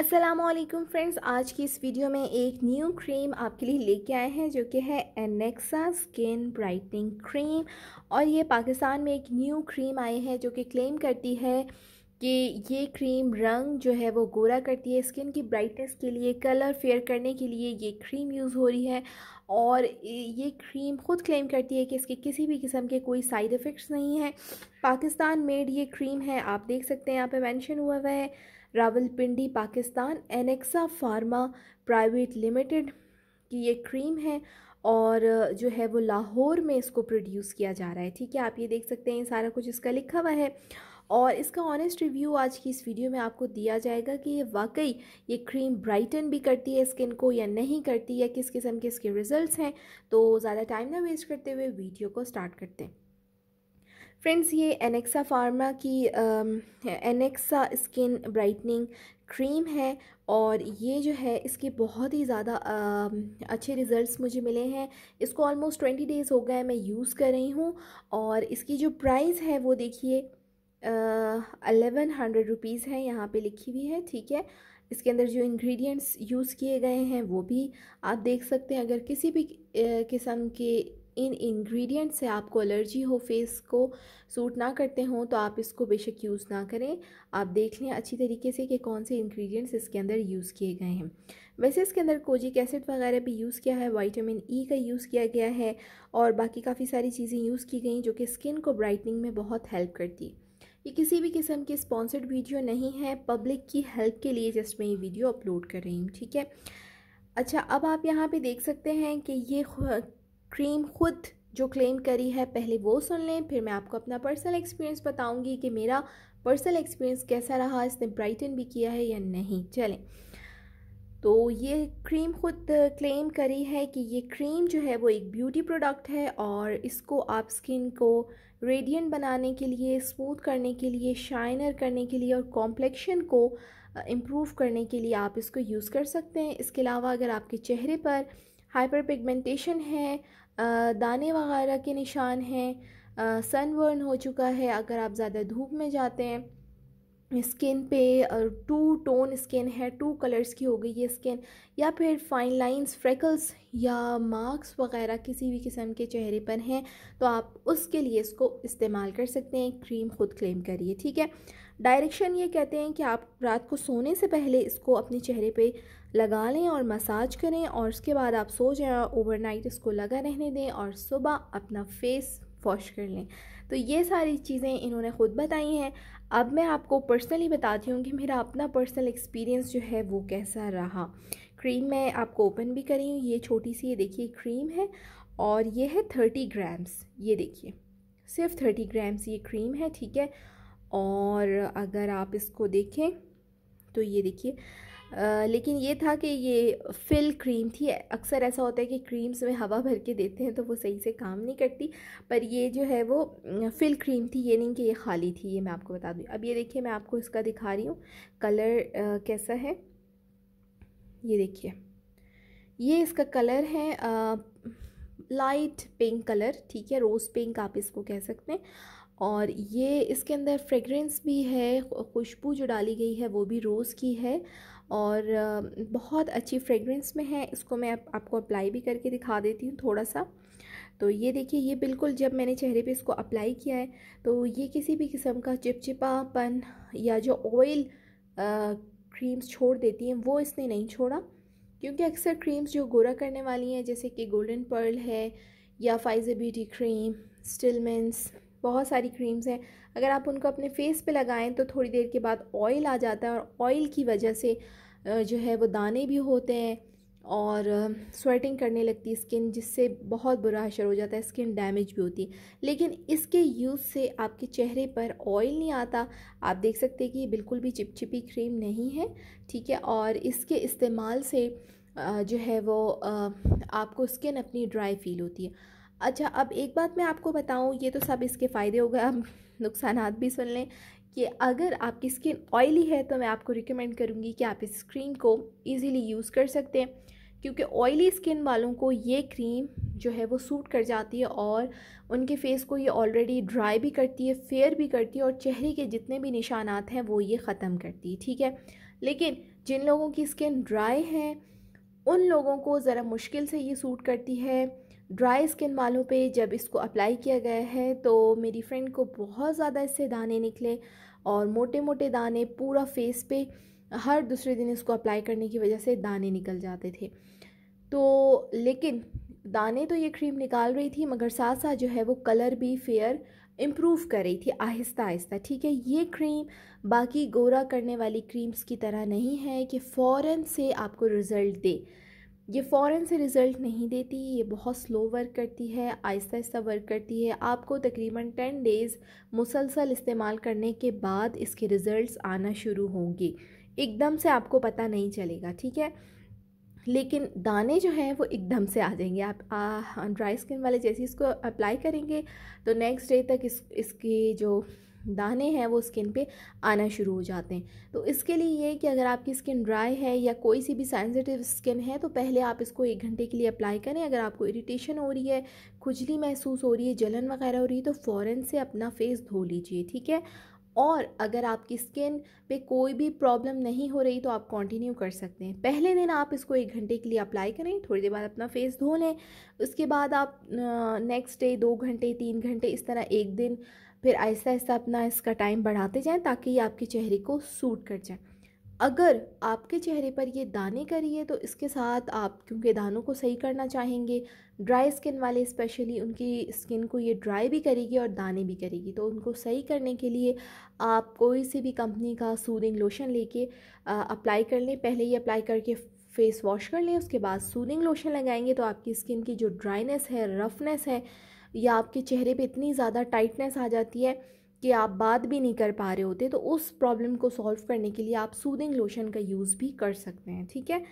Aslam friends आज की इस वीडियो में एक न्यू क्रीम आपके लिए लेके आए हैं जो कि है एनेक्सा स्किन ब्राइटनिंग क्रीम और ये पाकिस्तान में एक न्यू क्रीम आई है जो कि क्लेम करती है कि ये क्रीम रंग जो है वो गोरा करती है स्किन की ब्राइटनेस के लिए कलर फेयर करने के लिए ये क्रीम यूज़ हो रही है और ये क्रीम ख़ुद क्लेम करती है कि इसके किसी भी किस्म के कोई साइड इफ़ेक्ट्स नहीं हैं पाकिस्तान मेड ये क्रीम है आप देख सकते हैं यहाँ पे मेंशन हुआ हुआ है Rawalpindi Pakistan Anexa pharma private limited की ये क्रीम है और जो है वो लाहौर में इसको प्रोड्यूस किया जा रहा है ठीक है आप ये देख सकते हैं सारा कुछ इसका लिखा हुआ है और इसका ऑनेस्ट रिव्यू आज की इस वीडियो में आपको दिया जाएगा कि ये वाकई ये क्रीम ब्राइटन भी करती है स्किन को या नहीं करती या किस किस्म के इसके रिजल्ट्स हैं तो ज़्यादा टाइम ना वेस्ट करते हुए वीडियो को स्टार्ट करते हैं फ्रेंड्स ये एनेक्सा फार्मा की एनेक्सा स्किन ब्राइटनिंग क्रीम है और ये जो है इसके बहुत ही ज़्यादा um, अच्छे रिज़ल्ट्स मुझे मिले हैं इसको ऑलमोस्ट ट्वेंटी डेज़ हो गए मैं यूज़ कर रही हूँ और इसकी जो प्राइस है वो देखिए अलेवन हंड्रेड रुपीज़ है यहाँ पे लिखी हुई है ठीक है इसके अंदर जो इंग्रेडिएंट्स यूज़ किए गए हैं वो भी आप देख सकते हैं अगर किसी भी uh, किस्म के इन इंग्रेडिएंट से आपको एलर्जी हो फेस को सूट ना करते हों तो आप इसको बेशक यूज़ ना करें आप देख लें अच्छी तरीके से कि कौन से इंग्रेडिएंट्स इसके अंदर यूज़ किए गए हैं वैसे इसके अंदर कोजिक एसिड वगैरह भी यूज़ किया है वाइटामिन ई e का यूज़ किया गया है और बाकी काफ़ी सारी चीज़ें यूज़ की गई जो कि स्किन को ब्राइटनिंग में बहुत हेल्प करती ये किसी भी किस्म की स्पॉन्सर्ड वीडियो नहीं है पब्लिक की हेल्प के लिए जस्ट मैं ये वीडियो अपलोड कर रही हूँ ठीक है अच्छा अब आप यहाँ पे देख सकते हैं कि ये क्रीम खुद जो क्लेम करी है पहले वो सुन लें फिर मैं आपको अपना पर्सनल एक्सपीरियंस बताऊंगी कि मेरा पर्सनल एक्सपीरियंस कैसा रहा इसने ब्राइटन भी किया है या नहीं चलें तो ये क्रीम खुद क्लेम करी है कि ये क्रीम जो है वो एक ब्यूटी प्रोडक्ट है और इसको आप स्किन को रेडियंट बनाने के लिए स्मूथ करने के लिए शाइनर करने के लिए और कॉम्प्लेक्शन को इम्प्रूव uh, करने के लिए आप इसको यूज़ कर सकते हैं इसके अलावा अगर आपके चेहरे पर हाइपर पिगमेंटेशन है दाने वगैरह के निशान हैं सनबर्न हो चुका है अगर आप ज़्यादा धूप में जाते हैं स्किन पे टू टोन स्किन है टू कलर्स की हो गई ये स्किन या फिर फाइन लाइंस फ्रेकल्स या मार्क्स वगैरह किसी भी किस्म के चेहरे पर हैं तो आप उसके लिए इसको इस्तेमाल कर सकते हैं क्रीम ख़ुद क्लेम करिए ठीक है डायरेक्शन ये कहते हैं कि आप रात को सोने से पहले इसको अपने चेहरे पे लगा लें और मसाज करें और उसके बाद आप सो जाएं ओवरनाइट इसको लगा रहने दें और सुबह अपना फेस वॉश कर लें तो ये सारी चीज़ें इन्होंने ख़ुद बताई हैं अब मैं आपको पर्सनली बताती हूँ कि मेरा अपना पर्सनल एक्सपीरियंस जो है वो कैसा रहा क्रीम मैं आपको ओपन भी करी हूँ ये छोटी सी ये देखिए क्रीम है और ये है थर्टी ग्राम्स ये देखिए सिर्फ थर्टी ग्राम्स ये क्रीम है ठीक है और अगर आप इसको देखें तो ये देखिए आ, लेकिन ये था कि ये फिल क्रीम थी अक्सर ऐसा होता है कि क्रीम्स में हवा भर के देते हैं तो वो सही से काम नहीं करती पर ये जो है वो फिल क्रीम थी ये नहीं कि ये खाली थी ये मैं आपको बता दूँ अब ये देखिए मैं आपको इसका दिखा रही हूँ कलर आ, कैसा है ये देखिए ये इसका कलर है आ, लाइट पिंक कलर ठीक है रोज़ पिंक आप इसको कह सकते हैं और ये इसके अंदर फ्रेगरेंस भी है खुशबू जो डाली गई है वो भी रोज़ की है और बहुत अच्छी फ्रेगरेंस में है इसको मैं आप, आपको अप्लाई भी करके दिखा देती हूँ थोड़ा सा तो ये देखिए ये बिल्कुल जब मैंने चेहरे पे इसको अप्लाई किया है तो ये किसी भी किस्म का चिपचिपापन या जो ऑयल क्रीम्स छोड़ देती हैं वो इसने नहीं छोड़ा क्योंकि अक्सर क्रीम्स जो गोरा करने वाली हैं जैसे कि गोल्डन पर्ल है या फाइजर ब्यूटी क्रीम स्टिलमेंस बहुत सारी क्रीम्स हैं अगर आप उनको अपने फेस पे लगाएं तो थोड़ी देर के बाद ऑयल आ जाता है और ऑयल की वजह से जो है वो दाने भी होते हैं और स्वेटिंग करने लगती है स्किन जिससे बहुत बुरा असर हो जाता है स्किन डैमेज भी होती है लेकिन इसके यूज़ से आपके चेहरे पर ऑयल नहीं आता आप देख सकते हैं कि ये बिल्कुल भी चिपचिपी क्रीम नहीं है ठीक है और इसके इस्तेमाल से जो है वो आपको स्किन अपनी ड्राई फील होती है अच्छा अब एक बात मैं आपको बताऊँ ये तो सब इसके फ़ायदे हो गए अब नुकसान भी सुन लें कि अगर आपकी स्किन ऑयली है तो मैं आपको रिकमेंड करूँगी कि आप इस क्रीम को ईज़िली यूज़ कर सकते हैं क्योंकि ऑयली स्किन वालों को ये क्रीम जो है वो सूट कर जाती है और उनके फेस को ये ऑलरेडी ड्राई भी करती है फेयर भी करती है और चेहरे के जितने भी निशानात हैं वो ये ख़त्म करती है ठीक है लेकिन जिन लोगों की स्किन ड्राई है उन लोगों को ज़रा मुश्किल से ये सूट करती है ड्राई स्किन वालों पे जब इसको अप्लाई किया गया है तो मेरी फ्रेंड को बहुत ज़्यादा इससे दाने निकले और मोटे मोटे दाने पूरा फेस पे हर दूसरे दिन इसको अप्लाई करने की वजह से दाने निकल जाते थे तो लेकिन दाने तो ये क्रीम निकाल रही थी मगर साथ साथ जो है वो कलर भी फेयर इम्प्रूव कर रही थी आहिस्ता आहिस्ता ठीक है ये क्रीम बाकी गोरा करने वाली क्रीम्स की तरह नहीं है कि फ़ौर से आपको रिज़ल्ट दे ये फ़ौरन से रिज़ल्ट नहीं देती ये बहुत स्लो वर्क करती है आहिस्ता आहिस्ता वर्क करती है आपको तकरीबन टेन डेज़ मुसलसल इस्तेमाल करने के बाद इसके रिज़ल्ट आना शुरू होंगे एकदम से आपको पता नहीं चलेगा ठीक है लेकिन दाने जो हैं वो एकदम से आ जाएंगे आप ड्राई हाँ, स्किन वाले जैसे इसको अप्लाई करेंगे तो नेक्स्ट डे तक इस इसकी जो दाने हैं वो स्किन पे आना शुरू हो जाते हैं तो इसके लिए ये कि अगर आपकी स्किन ड्राई है या कोई सी भी सेंसिटिव स्किन है तो पहले आप इसको एक घंटे के लिए अप्लाई करें अगर आपको इरिटेशन हो रही है खुजली महसूस हो रही है जलन वगैरह हो रही है तो फ़ौरन से अपना फेस धो लीजिए ठीक है और अगर आपकी स्किन पे कोई भी प्रॉब्लम नहीं हो रही तो आप कंटिन्यू कर सकते हैं पहले दिन आप इसको एक घंटे के लिए अप्लाई करें थोड़ी देर बाद अपना फेस धो लें उसके बाद आप नेक्स्ट डे दो घंटे तीन घंटे इस तरह एक दिन फिर आहिस्ता आहिस्ता अपना इसका टाइम बढ़ाते जाएं ताकि ये आपके चेहरे को सूट कर जाए अगर आपके चेहरे पर ये दाने करी है तो इसके साथ आप क्योंकि दानों को सही करना चाहेंगे ड्राई स्किन वाले स्पेशली उनकी स्किन को ये ड्राई भी करेगी और दाने भी करेगी तो उनको सही करने के लिए आप कोई सी भी कंपनी का सूदिंग लोशन लेके अप्लाई कर लें पहले ही अप्लाई करके फेस वॉश कर लें उसके बाद सूदिंग लोशन लगाएंगे तो आपकी स्किन की जो ड्राइनेस है रफनेस है या आपके चेहरे पे इतनी ज़्यादा टाइटनेस आ जाती है कि आप बात भी नहीं कर पा रहे होते तो उस प्रॉब्लम को सॉल्व करने के लिए आप सूदिंग लोशन का यूज़ भी कर सकते हैं ठीक है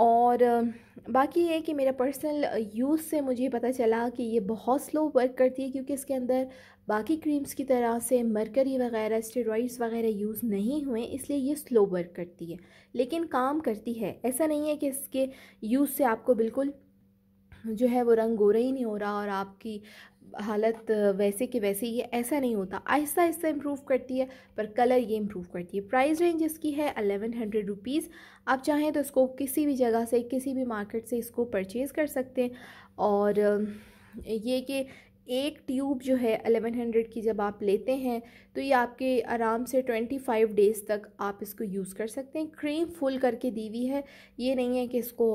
और बाकी ये कि मेरा पर्सनल यूज़ से मुझे पता चला कि ये बहुत स्लो वर्क करती है क्योंकि इसके अंदर बाकी क्रीम्स की तरह से मरकरी वगैरह स्टेरॉइड्स वगैरह यूज़ नहीं हुए इसलिए ये स्लो वर्क करती है लेकिन काम करती है ऐसा नहीं है कि इसके यूज़ से आपको बिल्कुल जो है वो रंग गोरा ही नहीं हो रहा और आपकी हालत वैसे के वैसे है ऐसा नहीं होता आहिस्ता आहिस्ता इम्प्रूव करती है पर कलर ये इम्प्रूव करती है प्राइस रेंज इसकी है अलेवन हंड्रेड रुपीज़ आप चाहें तो इसको किसी भी जगह से किसी भी मार्केट से इसको परचेज़ कर सकते हैं और ये कि एक ट्यूब जो है अलेवन हंड्रेड की जब आप लेते हैं तो ये आपके आराम से ट्वेंटी फाइव डेज़ तक आप इसको यूज़ कर सकते हैं क्रीम फुल करके दी हुई है ये नहीं है कि इसको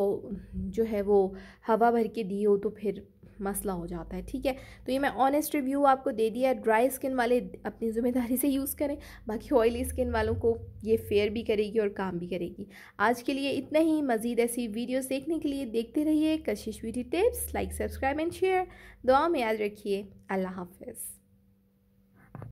जो है वो हवा भर के दी हो तो फिर मसला हो जाता है ठीक है तो ये मैं ऑनेस्ट रिव्यू आपको दे दिया ड्राई स्किन वाले अपनी ज़िम्मेदारी से यूज़ करें बाकी ऑयली स्किन वालों को ये फेयर भी करेगी और काम भी करेगी आज के लिए इतना ही मज़ीद ऐसी वीडियोज़ देखने के लिए देखते रहिए Kashish beauty tips like subscribe and share दुआ में याद रखिए अल्लाह हाफिज़